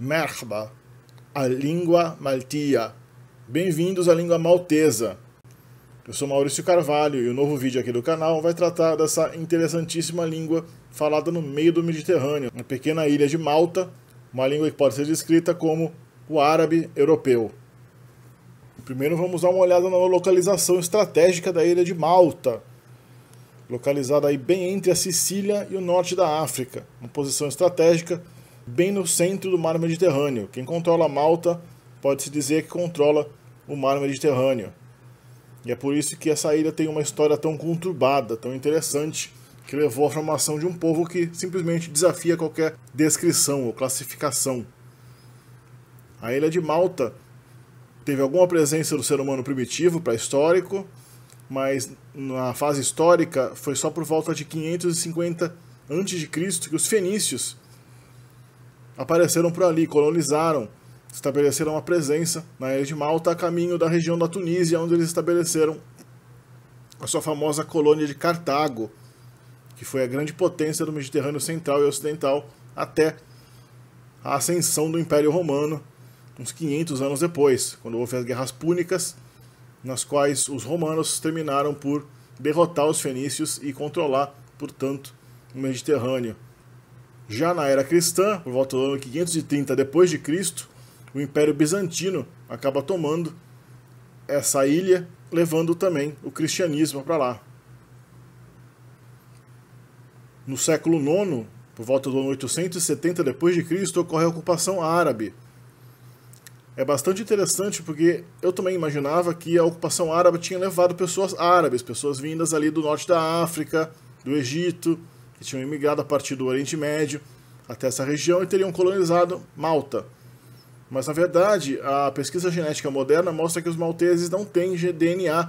Merhaba, a língua maltia. Bem-vindos à língua maltesa. Eu sou Maurício Carvalho e o novo vídeo aqui do canal vai tratar dessa interessantíssima língua falada no meio do Mediterrâneo, na pequena ilha de Malta, uma língua que pode ser descrita como o árabe europeu. Primeiro vamos dar uma olhada na localização estratégica da ilha de Malta, localizada aí bem entre a Sicília e o norte da África, uma posição estratégica bem no centro do mar Mediterrâneo. Quem controla Malta pode-se dizer que controla o mar Mediterrâneo. E é por isso que essa ilha tem uma história tão conturbada, tão interessante, que levou à formação de um povo que simplesmente desafia qualquer descrição ou classificação. A ilha de Malta teve alguma presença do ser humano primitivo, pré-histórico, mas na fase histórica foi só por volta de 550 a.C. que os fenícios apareceram por ali, colonizaram, estabeleceram uma presença na ilha de Malta a caminho da região da Tunísia, onde eles estabeleceram a sua famosa colônia de Cartago, que foi a grande potência do Mediterrâneo Central e Ocidental até a ascensão do Império Romano, uns 500 anos depois, quando houve as Guerras Púnicas, nas quais os romanos terminaram por derrotar os fenícios e controlar, portanto, o Mediterrâneo. Já na era cristã, por volta do ano 530 depois de Cristo, o Império Bizantino acaba tomando essa ilha, levando também o cristianismo para lá. No século IX, por volta do ano 870 depois de Cristo, ocorre a ocupação árabe. É bastante interessante porque eu também imaginava que a ocupação árabe tinha levado pessoas árabes, pessoas vindas ali do norte da África, do Egito, que tinham imigrado a partir do Oriente Médio até essa região e teriam colonizado Malta. Mas na verdade, a pesquisa genética moderna mostra que os malteses não têm DNA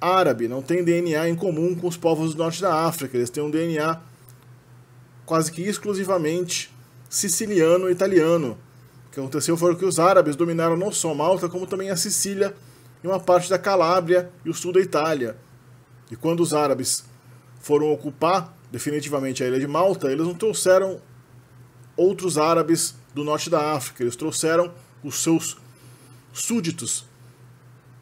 árabe, não têm DNA em comum com os povos do norte da África, eles têm um DNA quase que exclusivamente siciliano e italiano. O que aconteceu foi que os árabes dominaram não só Malta, como também a Sicília e uma parte da Calábria e o sul da Itália. E quando os árabes foram ocupar definitivamente a ilha de Malta, eles não trouxeram outros árabes do norte da África, eles trouxeram os seus súditos,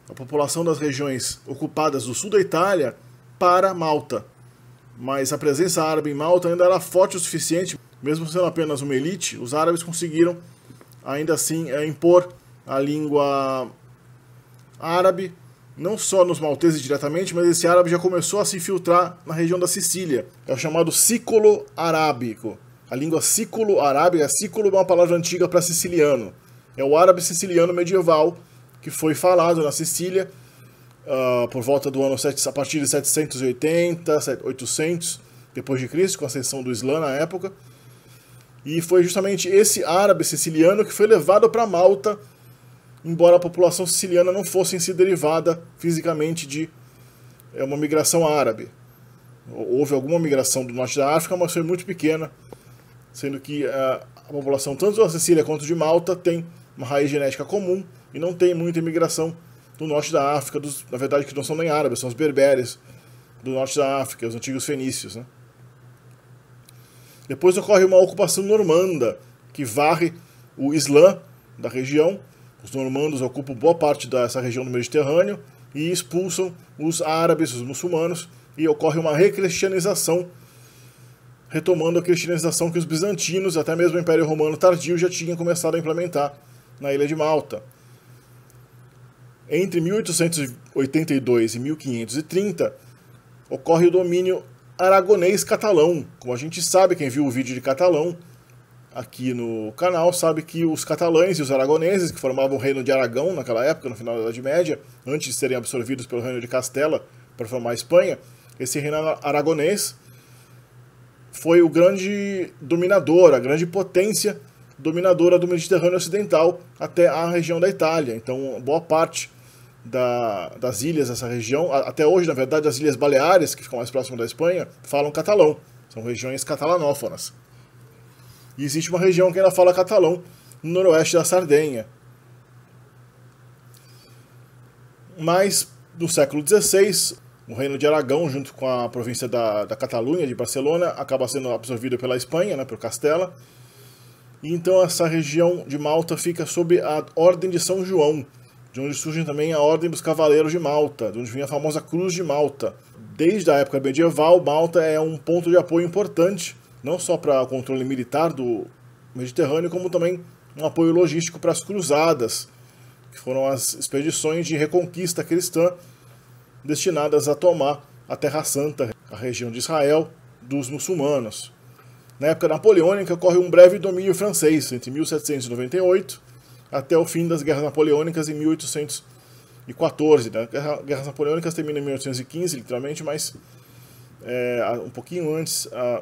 a população das regiões ocupadas do sul da Itália, para Malta. Mas a presença árabe em Malta ainda era forte o suficiente, mesmo sendo apenas uma elite, os árabes conseguiram ainda assim eh, impor a língua árabe não só nos malteses diretamente, mas esse árabe já começou a se infiltrar na região da Sicília. É o chamado sicolo arábico. A língua sicolo arábica, é sicolo é uma palavra antiga para siciliano. É o árabe siciliano medieval que foi falado na Sicília uh, por volta do ano 7, a partir de 780, 800 depois de Cristo, com a ascensão do Islã na época. E foi justamente esse árabe siciliano que foi levado para Malta embora a população siciliana não fosse em si derivada fisicamente de é, uma migração árabe. Houve alguma migração do norte da África, mas foi muito pequena, sendo que a, é, a população tanto da Sicília quanto de Malta tem uma raiz genética comum e não tem muita imigração do norte da África, dos, na verdade que não são nem árabes, são os berberes do norte da África, os antigos fenícios. Né? Depois ocorre uma ocupação normanda que varre o Islã da região os normandos ocupam boa parte dessa região do Mediterrâneo e expulsam os árabes, os muçulmanos, e ocorre uma recristianização, retomando a cristianização que os bizantinos, até mesmo o Império Romano tardio, já tinham começado a implementar na ilha de Malta. Entre 1882 e 1530, ocorre o domínio aragonês-catalão. Como a gente sabe, quem viu o vídeo de Catalão, aqui no canal sabe que os catalães e os aragoneses, que formavam o reino de Aragão naquela época, no final da Idade Média, antes de serem absorvidos pelo reino de Castela para formar a Espanha, esse reino aragonês foi o grande dominador, a grande potência dominadora do Mediterrâneo Ocidental até a região da Itália. Então, boa parte da, das ilhas dessa região, até hoje, na verdade, as Ilhas Baleares, que ficam mais próximas da Espanha, falam catalão. São regiões catalanófonas. E existe uma região que ainda fala catalão, no noroeste da Sardenha. Mas, no século XVI, o reino de Aragão, junto com a província da, da Catalunha, de Barcelona, acaba sendo absorvido pela Espanha, né, por Castela. E então essa região de Malta fica sob a Ordem de São João, de onde surge também a Ordem dos Cavaleiros de Malta, de onde vem a famosa Cruz de Malta. Desde a época medieval, Malta é um ponto de apoio importante não só para o controle militar do Mediterrâneo, como também um apoio logístico para as cruzadas, que foram as expedições de reconquista cristã destinadas a tomar a Terra Santa, a região de Israel, dos muçulmanos. Na época napoleônica ocorre um breve domínio francês, entre 1798 até o fim das Guerras Napoleônicas em 1814. Né? Guerras Napoleônicas terminam em 1815, literalmente, mas é, um pouquinho antes a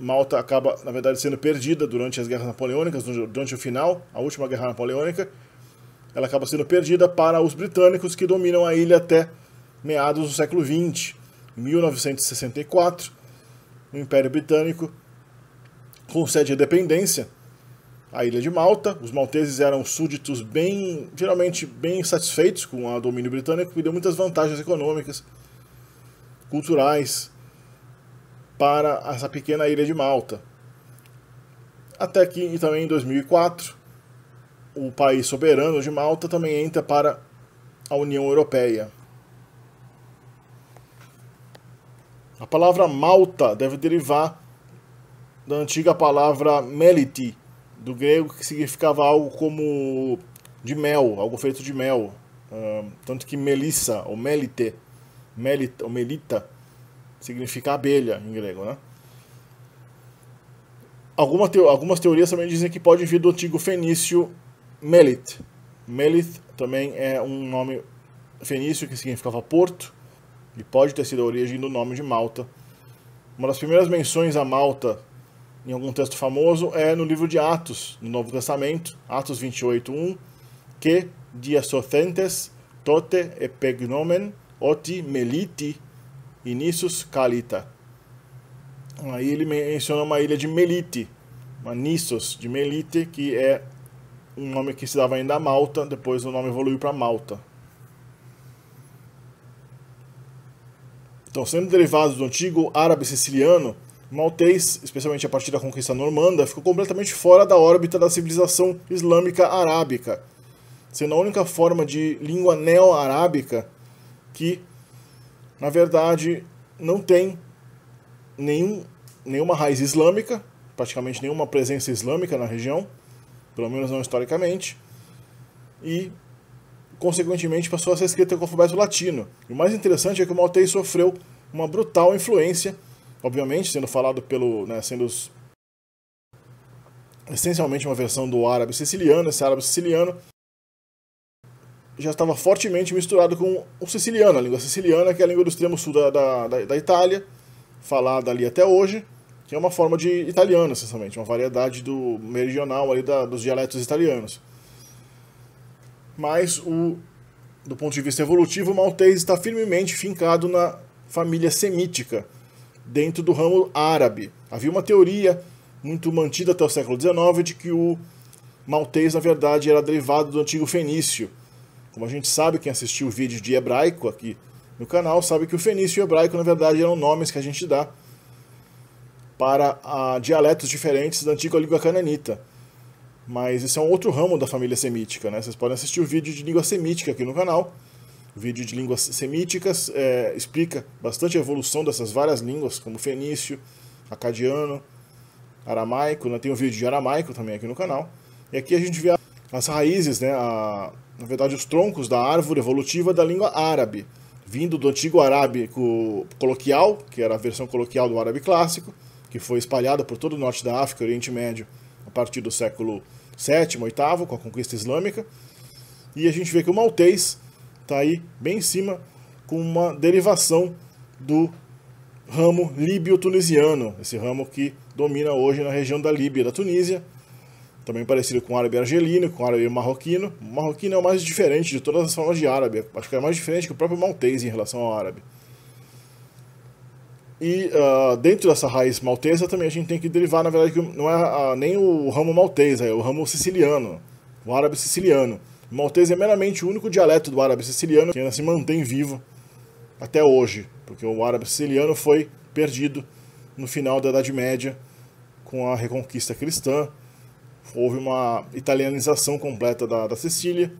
Malta acaba, na verdade, sendo perdida durante as guerras napoleônicas, durante o final, a última guerra napoleônica. Ela acaba sendo perdida para os britânicos que dominam a ilha até meados do século XX. Em 1964, o Império Britânico concede a independência à ilha de Malta. Os malteses eram súditos bem, geralmente bem satisfeitos com o domínio britânico, que deu muitas vantagens econômicas, culturais, para essa pequena ilha de Malta. Até que também então, em 2004, o país soberano de Malta também entra para a União Europeia. A palavra Malta deve derivar da antiga palavra meliti, do grego que significava algo como de mel, algo feito de mel. Uh, tanto que melissa ou melite, melita, ou melita Significa abelha em grego, né? Alguma teo algumas teorias também dizem que pode vir do antigo fenício Melith. Melith também é um nome fenício que significava porto e pode ter sido a origem do nome de Malta. Uma das primeiras menções a Malta em algum texto famoso é no livro de Atos, no Novo Testamento, Atos 28:1, que diasocentes tote epignomen oti meliti Inissus Calita. Aí ele menciona uma ilha de Melite, uma Nissos de Melite, que é um nome que se dava ainda a Malta, depois o nome evoluiu para Malta. Então, sendo derivados do antigo árabe siciliano, maltês, especialmente a partir da conquista normanda, ficou completamente fora da órbita da civilização islâmica arábica, sendo a única forma de língua neo-arábica que na verdade, não tem nenhum, nenhuma raiz islâmica, praticamente nenhuma presença islâmica na região, pelo menos não historicamente, e, consequentemente, passou a ser escrita com alfabeto latino. E o mais interessante é que o Maltei sofreu uma brutal influência, obviamente, sendo falado pelo. Né, sendo essencialmente uma versão do árabe siciliano, esse árabe siciliano já estava fortemente misturado com o siciliano, a língua siciliana, que é a língua do extremo sul da, da, da, da Itália, falada ali até hoje, que é uma forma de italiano, essencialmente, uma variedade do meridional ali da, dos dialetos italianos. Mas, o, do ponto de vista evolutivo, o maltês está firmemente fincado na família semítica, dentro do ramo árabe. Havia uma teoria muito mantida até o século XIX de que o maltês, na verdade, era derivado do antigo fenício, como a gente sabe, quem assistiu o vídeo de hebraico aqui no canal, sabe que o fenício e o hebraico, na verdade, eram nomes que a gente dá para ah, dialetos diferentes da antiga língua cananita. Mas isso é um outro ramo da família semítica, né? Vocês podem assistir o vídeo de língua semítica aqui no canal. O vídeo de línguas semíticas é, explica bastante a evolução dessas várias línguas, como fenício, acadiano, aramaico. Né? Tem um vídeo de aramaico também aqui no canal. E aqui a gente vê a as raízes, né, a, na verdade, os troncos da árvore evolutiva da língua árabe, vindo do antigo arábico coloquial, que era a versão coloquial do árabe clássico, que foi espalhada por todo o norte da África e Oriente Médio a partir do século VII, VIII, com a conquista islâmica. E a gente vê que o maltês está aí bem em cima com uma derivação do ramo líbio-tunisiano, esse ramo que domina hoje na região da Líbia e da Tunísia, também parecido com o árabe argelino, com o árabe marroquino. O marroquino é o mais diferente de todas as formas de árabe, acho que é mais diferente que o próprio maltese em relação ao árabe. E uh, dentro dessa raiz maltesa também a gente tem que derivar, na verdade, que não é uh, nem o ramo maltese, é o ramo siciliano, o árabe siciliano. O maltese é meramente o único dialeto do árabe siciliano que ainda se mantém vivo até hoje, porque o árabe siciliano foi perdido no final da Idade Média com a reconquista cristã houve uma italianização completa da, da Sicília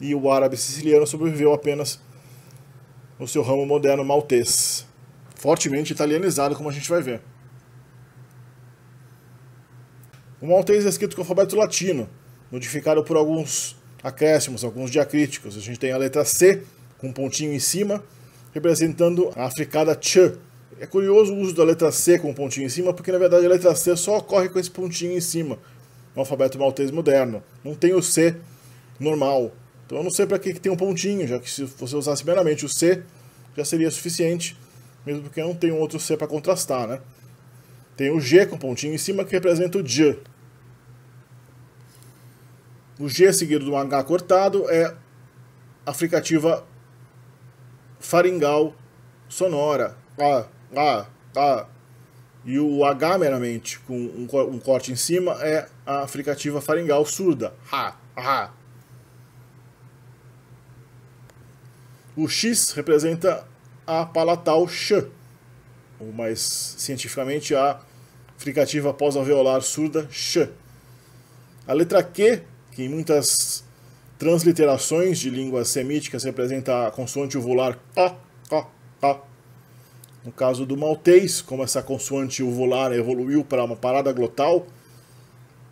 e o árabe siciliano sobreviveu apenas no seu ramo moderno maltês, fortemente italianizado, como a gente vai ver. O maltês é escrito com alfabeto latino, modificado por alguns acréscimos, alguns diacríticos. A gente tem a letra C com um pontinho em cima, representando a africada ch. É curioso o uso da letra C com um pontinho em cima, porque na verdade a letra C só ocorre com esse pontinho em cima no alfabeto maltês moderno. Não tem o C normal. Então eu não sei para que, que tem um pontinho, já que se você usasse meramente o C, já seria suficiente, mesmo porque não tem um outro C para contrastar, né? Tem o G com pontinho em cima que representa o J. O G seguido do H cortado é a fricativa faringal sonora. Ah, ah, ah, e o H meramente, com um, um corte em cima, é a fricativa faringal surda. Ha, ha. O X representa a palatal ch, ou mais cientificamente a fricativa pós-alveolar surda ch. A letra Q, que em muitas transliterações de línguas semíticas representa a consoante ovular ó, ó, no caso do maltês, como essa consoante uvular evoluiu para uma parada glotal,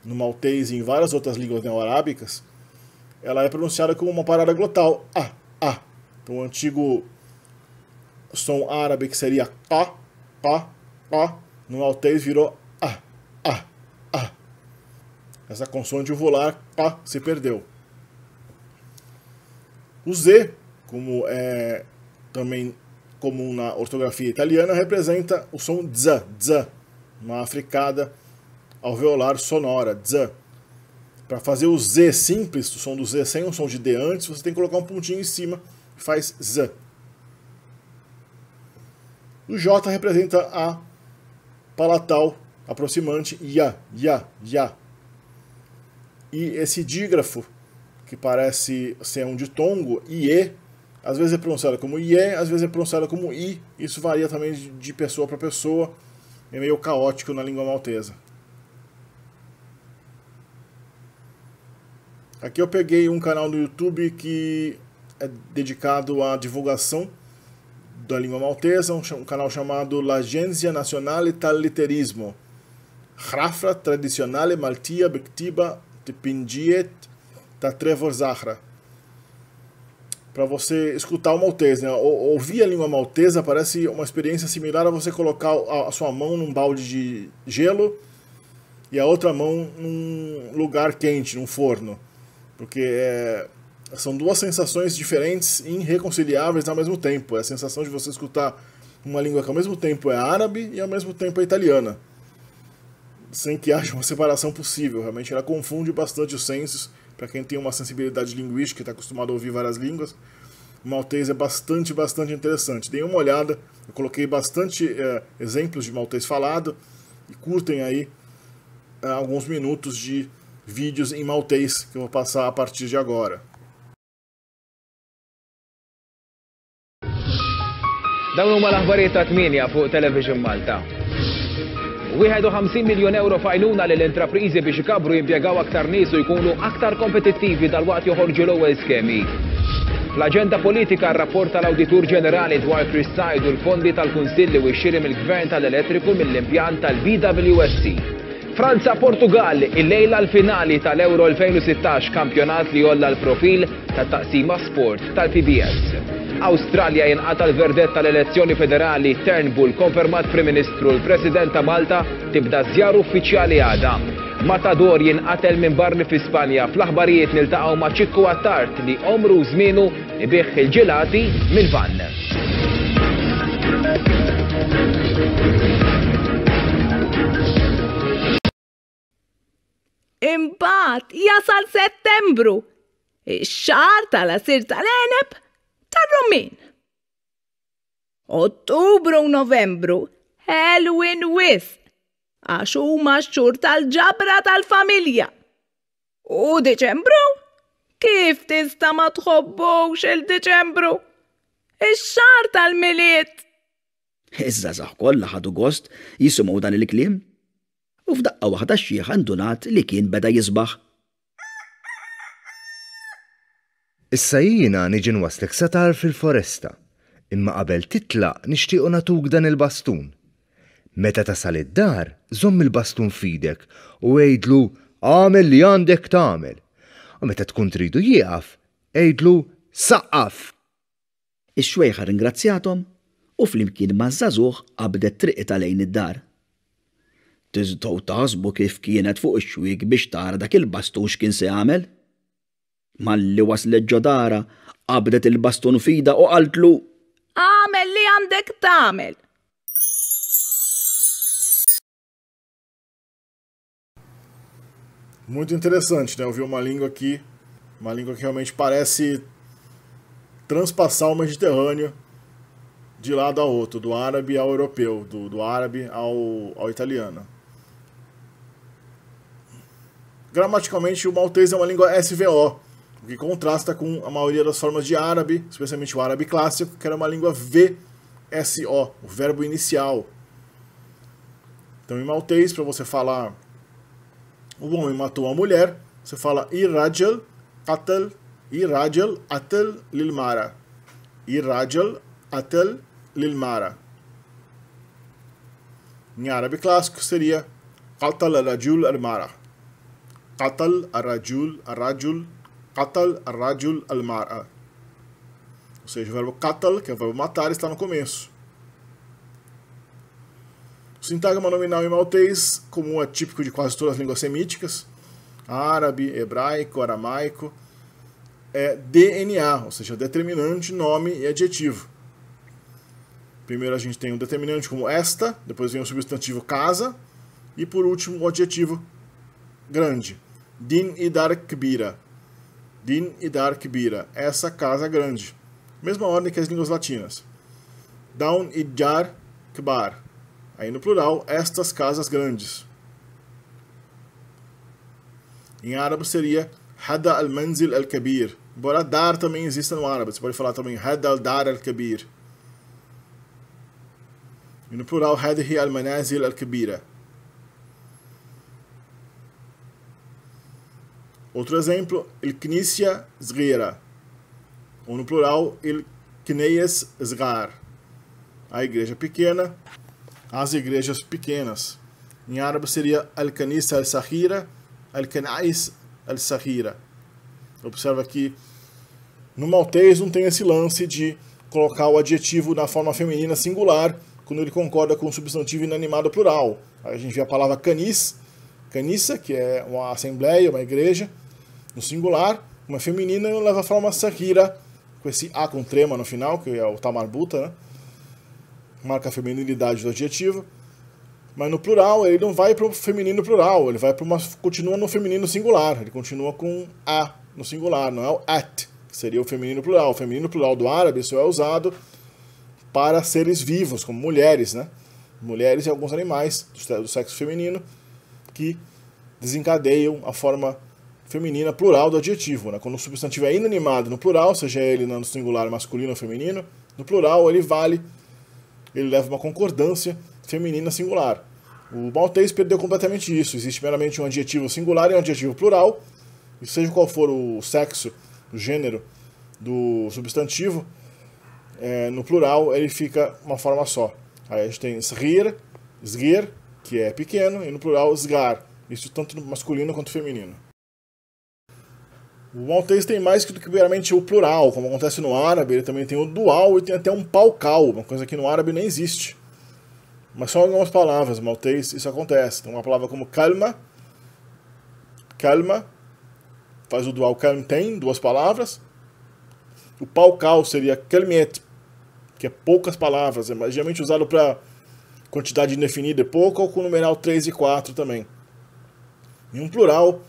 no maltês e em várias outras línguas neo-arábicas, ela é pronunciada como uma parada glotal. a a. Então o antigo som árabe que seria pa pa pa no maltês virou a, a, a. Essa consoante uvular pa se perdeu. O Z, como é também comum na ortografia italiana, representa o som z, z, uma africada alveolar sonora, z. Para fazer o z simples, o som do z sem o som de d antes, você tem que colocar um pontinho em cima, que faz z. O j representa a palatal aproximante, ya, ya, ya. E esse dígrafo, que parece ser um ditongo, ie, às vezes é pronunciado como IE, às vezes é pronunciado como I. Isso varia também de pessoa para pessoa. É meio caótico na língua maltesa. Aqui eu peguei um canal no YouTube que é dedicado à divulgação da língua maltesa, um, um canal chamado L'Agência Nazionale Talliterismo. Hrafra Tradizionale Maltia Bektiba Tepingiet Tatrevor Zahra para você escutar o maltês, né? O, ouvir a língua maltesa parece uma experiência similar a você colocar a, a sua mão num balde de gelo e a outra mão num lugar quente, num forno, porque é, são duas sensações diferentes e irreconciliáveis ao mesmo tempo. É a sensação de você escutar uma língua que ao mesmo tempo é árabe e ao mesmo tempo é italiana, sem que haja uma separação possível. Realmente ela confunde bastante os sensos para quem tem uma sensibilidade linguística, está acostumado a ouvir várias línguas, o maltês é bastante, bastante interessante. Deem uma olhada, eu coloquei bastante é, exemplos de maltês falado e curtem aí é, alguns minutos de vídeos em maltês que eu vou passar a partir de agora. داونوا مال اخباري 300 يا فوق televisão مالتاو 51 miljon euro fajluna li l-intraprizi biex ikabru jimpiegaw aktar nies u jkunu aktar kompetittivi dal-waqt joħorġu l-ewwel skemi. L-agenda politika rapport tal-Auditur Ġenerali dwar Kristajdu l-fondi tal-Kunsilli u xirim il-Gvern tal-Elettriku mill-impjant tal-BWSC. Franza Portugal il-lejla l-finali tal-Euro 2016 kampjonat li jolla l-profil ta' taqsima sport tal-PBS. Awstralja jenqata l-verdett tal-elezzjoni federali Turnbull konfermat Prim Ministru l-President ta' Malta tibda żjar uffiċjali għada. Matador jinqatel minn barni fi Spanja fl-aħbarijiet niltaqgħu ma' ċikku għattart li omru żmienu ibih il-ġilati minn Vann. Imbagħad jasal Settembru. Ix-xahar tal-asir tal enep tar-Rumin. Ottubru u Novembru, Halloween with, għax huma x-xhur tal-ġabra tal-familja. U Deċembru? Kif tista' ma tħobbux il-Deċembru? Ix-xar tal-miliet. Iżda zaħ kollha ħadu gost jisimgħu dan il-kliem. U f'daqqa waħda xieħ għandunat li kien beda jisbaħ Issa jina niġi nwaslek satar fil-foresta, imma qabel titla nixtiequ natuk dan il-bastun. Meta tasal id-dar, żomm il-bastun fidek u għejdlu għamil li għandek tagħmel. U meta tkun tridu jieqaf, għejdlu saqqaf. Ix-xwejħa ringrazzjatom u flimkien maż-żagħżugħ qabdet triq tal-lejn id-dar. Tiżdow tasbu kif kienet fuq ix-xwieg biex tara dak il-bastun x'kien se għamel. Malli waslet ġodara, qabdet il-bastun fida u qaltlu Għamel li għandek Muito interessante, né? Ouvir uma língua aqui, uma língua que realmente parece transpassar o Mediterrâneo de lado a outro, do árabe ao europeu, do, do árabe ao, ao italiano. Gramaticalmente, o maltês é uma língua SVO, o que contrasta com a maioria das formas de árabe, especialmente o árabe clássico, que era uma língua VSO, o verbo inicial. Então, em maltês, para você falar o homem matou a mulher, você fala irajal atel irajal atal lilmara. Irajal atel lilmara. Em árabe clássico seria qatal arajul armara. Qatal arajul arajul Qatal rajul Almar, Ou seja, o verbo qatal, que é o verbo matar, está no começo. O sintagma nominal em maltês, como é típico de quase todas as línguas semíticas, árabe, hebraico, aramaico, é DNA, ou seja, determinante, nome e adjetivo. Primeiro a gente tem um determinante como esta, depois vem o substantivo casa, e por último o adjetivo grande, din idar kbira, Din e Dar Kibira, essa casa é grande. Mesma ordem que as línguas latinas. Down e Jar Kbar. Aí no plural, estas casas grandes. Em árabe seria Hada al-Manzil al-Kabir. Embora Dar também exista no árabe, você pode falar também Hada al-Dar al-Kabir. E no plural, hadhi al-Manazil al-Kabira. Outro exemplo, el-knissia zghira, ou no plural, el-kneias zghar, a igreja pequena, as igrejas pequenas. Em árabe seria al-kanisa al-sahira, al-kanais al-sahira. Observa que no maltês não tem esse lance de colocar o adjetivo na forma feminina singular quando ele concorda com o substantivo inanimado plural. Aí a gente vê a palavra canis, canissa, que é uma assembleia, uma igreja, no singular, uma feminina leva a forma Sakira, com esse A com trema no final, que é o Tamarbuta, né? marca a feminilidade do adjetivo. Mas no plural, ele não vai para o feminino plural, ele vai para uma. continua no feminino singular, ele continua com A no singular, não é o at, que seria o feminino plural. O feminino plural do árabe só é usado para seres vivos, como mulheres, né? Mulheres e alguns animais do sexo feminino que desencadeiam a forma feminina plural do adjetivo. Né? Quando o substantivo é inanimado no plural, seja ele no singular masculino ou feminino, no plural ele vale, ele leva uma concordância feminina singular. O maltês perdeu completamente isso. Existe meramente um adjetivo singular e um adjetivo plural, e seja qual for o sexo, o gênero do substantivo, é, no plural ele fica uma forma só. Aí a gente tem srir, sgir, que é pequeno, e no plural sgar. Isso tanto no masculino quanto no feminino. O maltês tem mais que do que meramente o plural, como acontece no árabe, ele também tem o dual e tem até um palcal, uma coisa que no árabe nem existe. Mas só algumas palavras, maltês, isso acontece. Então, uma palavra como calma, calma, faz o dual calm tem, duas palavras. O palcal seria calmet, que é poucas palavras, é geralmente usado para quantidade indefinida e pouca, ou com o numeral 3 e 4 também. Em um plural,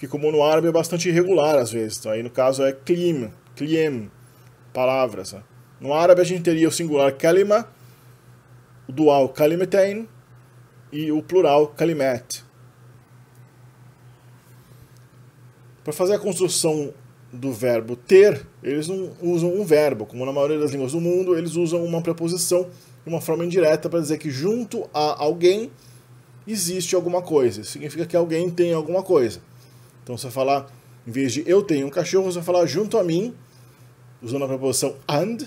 que como no árabe é bastante irregular às vezes. Então, aí no caso é klim, kliem, palavras. Né? No árabe a gente teria o singular kalima, o dual kalimetain e o plural kalimet. Para fazer a construção do verbo ter, eles não usam um verbo. Como na maioria das línguas do mundo, eles usam uma preposição de uma forma indireta para dizer que junto a alguém existe alguma coisa. Significa que alguém tem alguma coisa. Então você falar, em vez de eu tenho um cachorro, você falar junto a mim, usando a preposição and,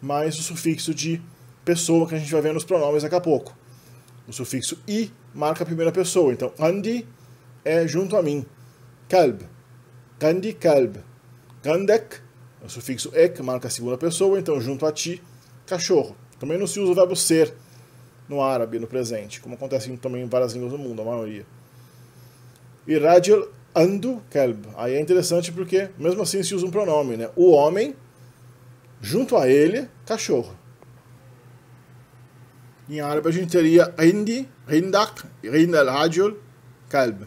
mais o sufixo de pessoa que a gente vai ver nos pronomes daqui a pouco. O sufixo i marca a primeira pessoa, então Andy é junto a mim. Kalb, Gandhi Kalb. Gandek, o sufixo ek marca a segunda pessoa, então junto a ti, cachorro. Também não se usa o verbo ser no árabe, no presente, como acontece também em várias línguas do mundo, a maioria e Rajul Andu Kelb. Aí é interessante porque, mesmo assim, se usa um pronome, né? O homem, junto a ele, cachorro. Em árabe a gente teria Hindi, Hindak, Hindal Rajul Kelb.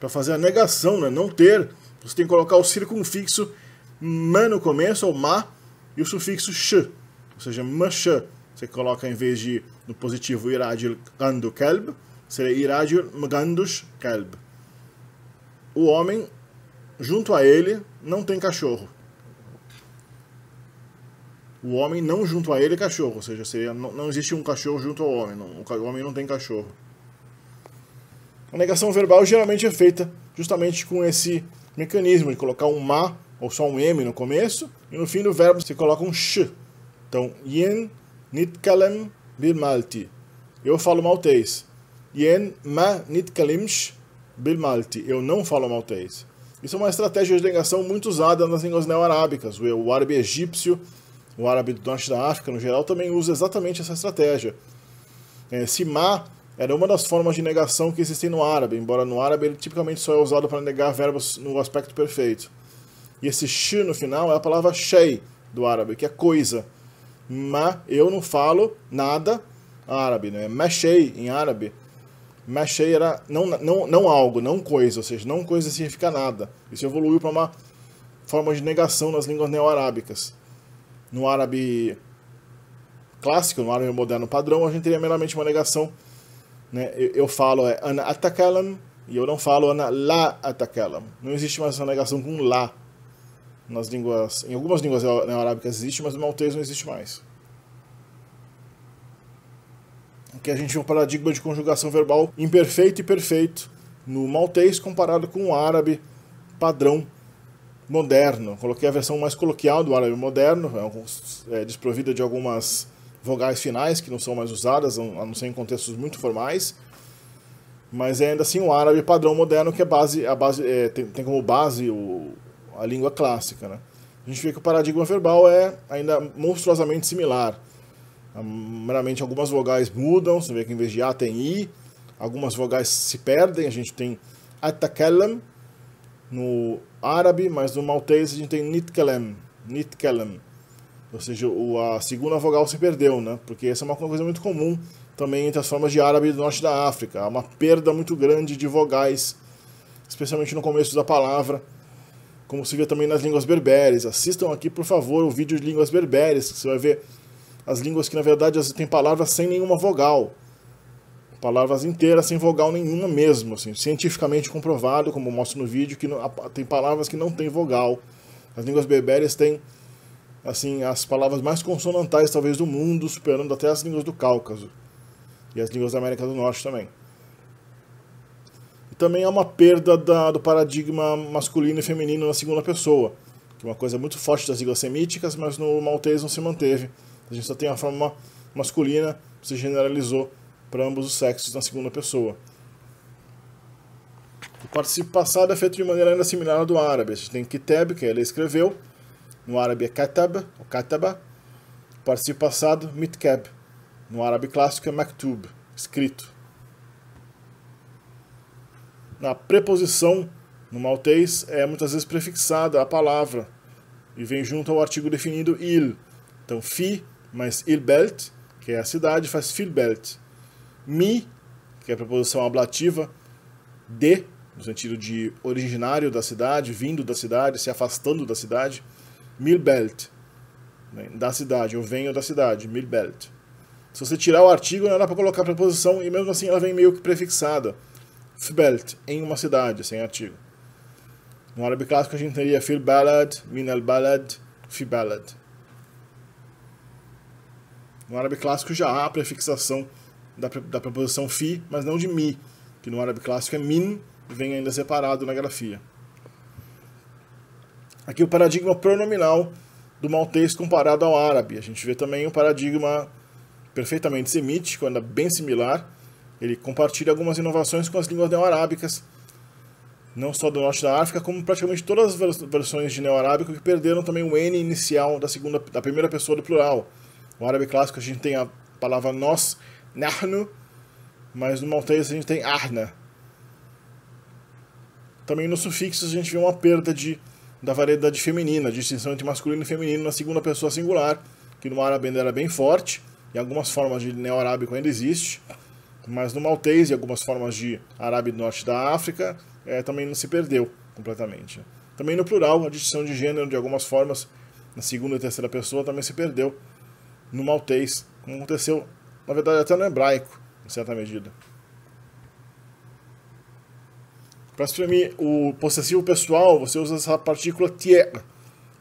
Para fazer a negação, né? Não ter, você tem que colocar o circunfixo ma no começo, ou ma, e o sufixo sh, ou seja, masha. Você coloca em vez de no positivo irad andu kelb, Seria Iradir Mgandush Kalb. O homem, junto a ele, não tem cachorro. O homem não junto a ele é cachorro, ou seja, seria, não, não existe um cachorro junto ao homem, não, o homem não tem cachorro. A negação verbal geralmente é feita justamente com esse mecanismo de colocar um ma ou só um m no começo e no fim do verbo se coloca um sh. Então, yen nitkalem malti. Eu falo maltês. Yen ma bil bilmalti. Eu não falo maltês. Isso é uma estratégia de negação muito usada nas línguas neo-arábicas. O árabe egípcio, o árabe do norte da África, no geral, também usa exatamente essa estratégia. É, ma era uma das formas de negação que existem no árabe, embora no árabe ele tipicamente só é usado para negar verbos no aspecto perfeito. E esse sh no final é a palavra shei do árabe, que é coisa. Ma, eu não falo nada árabe, né? Mashei em árabe era não, não, não algo, não coisa, ou seja, não coisa significa nada. Isso evoluiu para uma forma de negação nas línguas neo-arábicas. No árabe clássico, no árabe moderno padrão, a gente teria meramente uma negação. Né? Eu, eu falo é ana atakalam e eu não falo ana la atakalam. Não existe mais essa negação com la Nas línguas, em algumas línguas neo-arábicas existe, mas no maltês não existe mais que a gente tem um paradigma de conjugação verbal imperfeito e perfeito no maltês comparado com o árabe padrão moderno. Coloquei a versão mais coloquial do árabe moderno, é, é desprovida de algumas vogais finais que não são mais usadas, a não ser em contextos muito formais. Mas é ainda assim o árabe padrão moderno que é base, a base é, tem, tem, como base o, a língua clássica. Né? A gente vê que o paradigma verbal é ainda monstruosamente similar. Ah, meramente algumas vogais mudam, você vê que em vez de A tem I, algumas vogais se perdem, a gente tem Atakelem no árabe, mas no maltês a gente tem Nitkelem, Nitkelem, ou seja, a segunda vogal se perdeu, né? porque essa é uma coisa muito comum também entre as formas de árabe do norte da África, há uma perda muito grande de vogais, especialmente no começo da palavra, como se vê também nas línguas berberes. Assistam aqui, por favor, o vídeo de línguas berberes, que você vai ver as línguas que na verdade têm palavras sem nenhuma vogal. Palavras inteiras sem vogal nenhuma mesmo, assim, cientificamente comprovado, como mostro no vídeo, que não, tem palavras que não têm vogal. As línguas berbéreas têm assim as palavras mais consonantais talvez do mundo, superando até as línguas do Cáucaso e as línguas da América do Norte também. E também há uma perda da, do paradigma masculino e feminino na segunda pessoa, que é uma coisa muito forte das línguas semíticas, mas no maltês não se manteve. A gente só tem a forma masculina, se generalizou para ambos os sexos na segunda pessoa. O participo passado é feito de maneira ainda similar ao do árabe. A gente tem kitab, que ele escreveu. No árabe é katab, ou kataba. O participo passado, mitkab. No árabe clássico é maktub, escrito. Na preposição, no maltês, é muitas vezes prefixada a palavra e vem junto ao artigo definido il. Então, fi mas il Belt, que é a cidade, faz Filbelt. Mi, que é a preposição ablativa, de, no sentido de originário da cidade, vindo da cidade, se afastando da cidade, Milbelt, né? da cidade, eu venho da cidade, Milbelt. Se você tirar o artigo, não dá para colocar a preposição, e mesmo assim ela vem meio que prefixada. Fbelt, em uma cidade, sem artigo. No árabe clássico a gente teria Filbalad, Minalbalad, Fibalad. No árabe clássico já há a prefixação da, da preposição fi, mas não de mi, que no árabe clássico é min, vem ainda separado na grafia. Aqui o paradigma pronominal do maltês comparado ao árabe. A gente vê também um paradigma perfeitamente semítico, ainda bem similar. Ele compartilha algumas inovações com as línguas neo-arábicas, não só do norte da África, como praticamente todas as versões de neo-arábico que perderam também o N inicial da, segunda, da primeira pessoa do plural. No árabe clássico a gente tem a palavra nós, nahnu, mas no maltês a gente tem arna. Também no sufixo a gente vê uma perda de, da variedade feminina, distinção entre masculino e feminino na segunda pessoa singular, que no árabe ainda era bem forte, e algumas formas de neo-arábico ainda existe, mas no maltês e algumas formas de árabe do norte da África é, também não se perdeu completamente. Também no plural, a distinção de gênero de algumas formas na segunda e terceira pessoa também se perdeu, no maltês, como aconteceu, na verdade, até no hebraico, em certa medida. Para exprimir o possessivo pessoal, você usa essa partícula tier,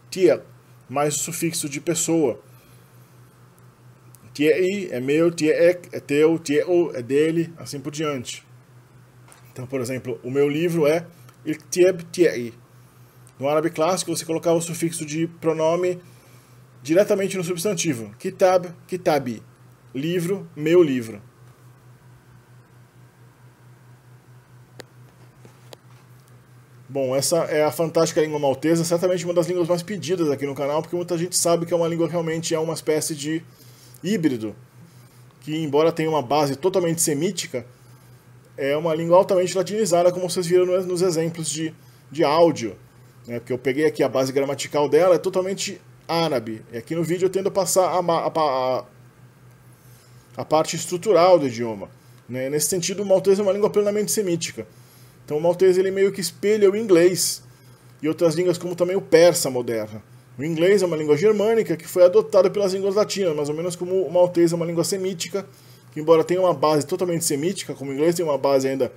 tier mais o sufixo de pessoa. Tiei é meu, tiek é teu, tieu é dele, assim por diante. Então, por exemplo, o meu livro é il tieb tiei. No árabe clássico, você colocava o sufixo de pronome diretamente no substantivo. Kitab, kitabi. Livro, meu livro. Bom, essa é a fantástica língua maltesa, certamente uma das línguas mais pedidas aqui no canal, porque muita gente sabe que é uma língua realmente é uma espécie de híbrido, que embora tenha uma base totalmente semítica, é uma língua altamente latinizada, como vocês viram nos exemplos de, de áudio. Né? Porque eu peguei aqui a base gramatical dela, é totalmente árabe. E aqui no vídeo eu tendo passar a, a, a, a parte estrutural do idioma. Né? Nesse sentido, o maltês é uma língua plenamente semítica. Então o maltês ele meio que espelha o inglês e outras línguas como também o persa moderna. O inglês é uma língua germânica que foi adotada pelas línguas latinas, mais ou menos como o maltês é uma língua semítica, que embora tenha uma base totalmente semítica, como o inglês tem uma base ainda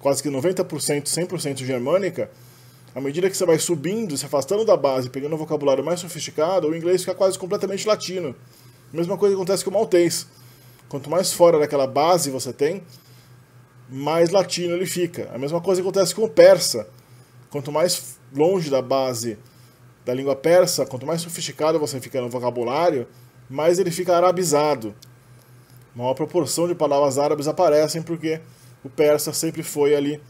quase que 90%, 100% germânica, à medida que você vai subindo, se afastando da base, pegando um vocabulário mais sofisticado, o inglês fica quase completamente latino. A mesma coisa acontece com o maltês. Quanto mais fora daquela base você tem, mais latino ele fica. A mesma coisa acontece com o persa. Quanto mais longe da base da língua persa, quanto mais sofisticado você fica no vocabulário, mais ele fica arabizado. Uma maior proporção de palavras árabes aparecem porque o persa sempre foi ali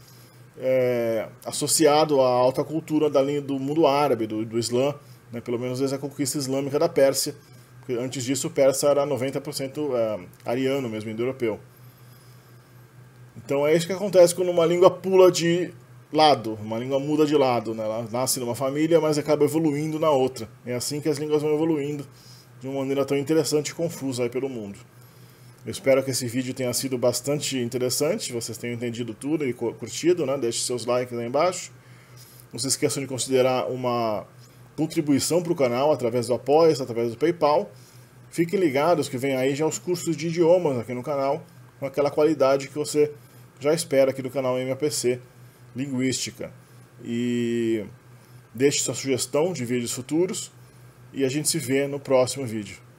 é, associado à alta cultura da linha do mundo árabe, do, do Islã, né, pelo menos desde a conquista islâmica da Pérsia. Porque antes disso, o Pérsia era 90% é, ariano mesmo, indo-europeu. Então é isso que acontece quando uma língua pula de lado, uma língua muda de lado. Né? Ela nasce numa família, mas acaba evoluindo na outra. É assim que as línguas vão evoluindo de uma maneira tão interessante e confusa aí pelo mundo. Eu espero que esse vídeo tenha sido bastante interessante, vocês tenham entendido tudo e curtido, né? Deixe seus likes lá embaixo. Não se esqueçam de considerar uma contribuição para o canal através do apoia através do PayPal. Fiquem ligados que vem aí já os cursos de idiomas aqui no canal, com aquela qualidade que você já espera aqui do canal MAPC Linguística. E deixe sua sugestão de vídeos futuros e a gente se vê no próximo vídeo.